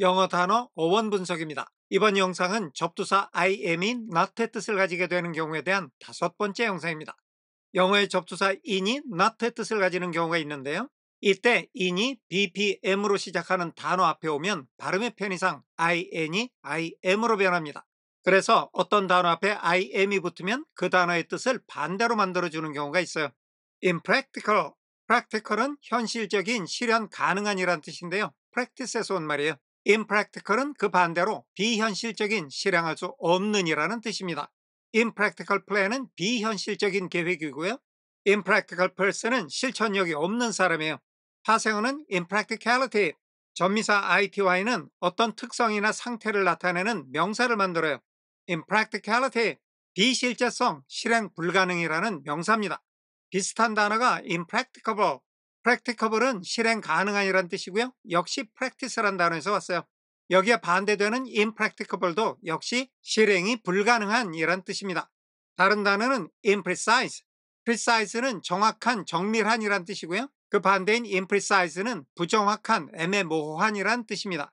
영어 단어 어원 분석입니다. 이번 영상은 접두사 I am인 not의 뜻을 가지게 되는 경우에 대한 다섯 번째 영상입니다. 영어의 접두사 in이 not의 뜻을 가지는 경우가 있는데요. 이때 in이 bpm으로 시작하는 단어 앞에 오면 발음의 편의상 in이 im으로 변합니다. 그래서 어떤 단어 앞에 im이 붙으면 그 단어의 뜻을 반대로 만들어주는 경우가 있어요. impractical, practical은 현실적인 실현 가능한이란 뜻인데요. practice에서 온 말이에요. impractical은 그 반대로 비현실적인 실행할 수 없는 이라는 뜻입니다. impractical plan은 비현실적인 계획이고요. impractical person은 실천력이 없는 사람이에요. 파생어는 impracticality. 전미사 ITY는 어떤 특성이나 상태를 나타내는 명사를 만들어요. impracticality, 비실제성, 실행 불가능이라는 명사입니다. 비슷한 단어가 impracticable, practicable은 실행 가능한이란 뜻이고요. 역시 practice란 단어에서 왔어요. 여기에 반대되는 impracticable도 역시 실행이 불가능한이란 뜻입니다. 다른 단어는 imprecise. precise는 정확한, 정밀한이란 뜻이고요. 그 반대인 imprecise는 부정확한, 애매모호한이란 뜻입니다.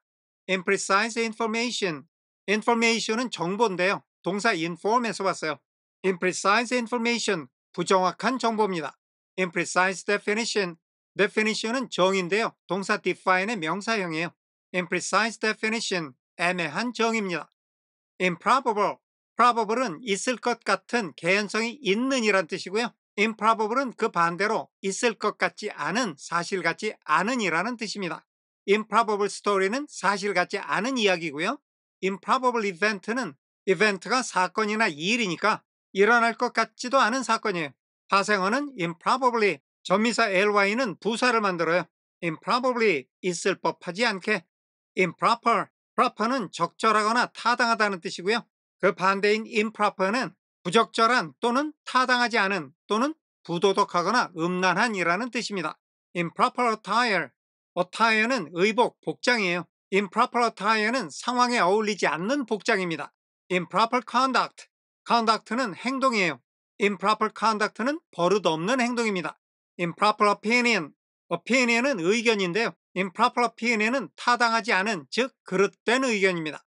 imprecise information. information은 정보인데요. 동사 inform에서 왔어요. imprecise information, 부정확한 정보입니다. imprecise definition, definition은 정인데요. 동사 define의 명사형이에요. imprecise definition, 애매한 정입니다. improbable, probable은 있을 것 같은 개연성이 있는 이란 뜻이고요. improbable은 그 반대로 있을 것 같지 않은, 사실 같지 않은 이라는 뜻입니다. improbable story는 사실 같지 않은 이야기고요. improbable event는 이벤트가 사건이나 일이니까 일어날 것 같지도 않은 사건이에요. 파생어는 improbably, 전미사 ly는 부사를 만들어요. improbably 있을 법하지 않게 improper, proper는 적절하거나 타당하다는 뜻이고요. 그 반대인 improper는 부적절한 또는 타당하지 않은 또는 부도덕하거나 음란한이라는 뜻입니다. improper attire, attire는 의복, 복장이에요. improper attire는 상황에 어울리지 않는 복장입니다. improper conduct, conduct는 행동이에요. improper conduct는 버릇없는 행동입니다. improper opinion. opinion은 의견인데요. improper opinion은 타당하지 않은, 즉 그릇된 의견입니다.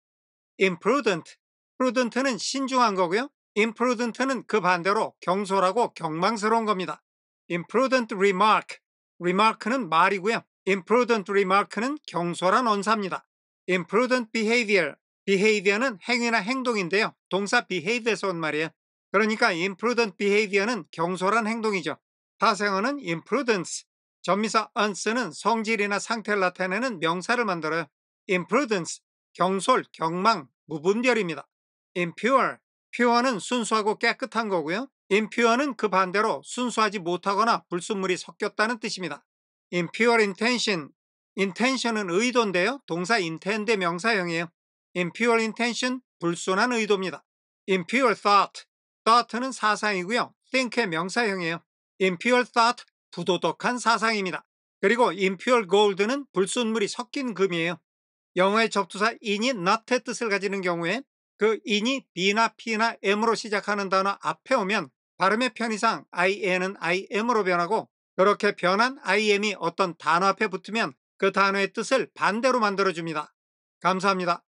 imprudent. prudent는 신중한 거고요. imprudent는 그 반대로 경솔하고 경망스러운 겁니다. imprudent remark. remark는 말이고요. imprudent remark는 경솔한 언사입니다. imprudent behavior. behavior는 행위나 행동인데요. 동사 behave에서 온 말이에요. 그러니까 imprudent behavior는 경솔한 행동이죠. 사생어는 imprudence, 전미사 unce는 성질이나 상태를 나타내는 명사를 만들어요. imprudence, 경솔, 경망, 무분별입니다. impure, pure는 순수하고 깨끗한 거고요. impure는 그 반대로 순수하지 못하거나 불순물이 섞였다는 뜻입니다. impure intention, intention은 의도인데요. 동사 intend 명사형이에요. impure intention, 불순한 의도입니다. impure thought, thought는 사상이고요. think의 명사형이에요. 임퓨얼 사트 부도덕한 사상입니다. 그리고 임퓨얼 골드는 불순물이 섞인 금이에요. 영어의 접두사 인이 not의 뜻을 가지는 경우에 그 인이 b나 p나 m으로 시작하는 단어 앞에 오면 발음의 편의상 in은 im으로 변하고 그렇게 변한 im이 어떤 단어 앞에 붙으면 그 단어의 뜻을 반대로 만들어줍니다. 감사합니다.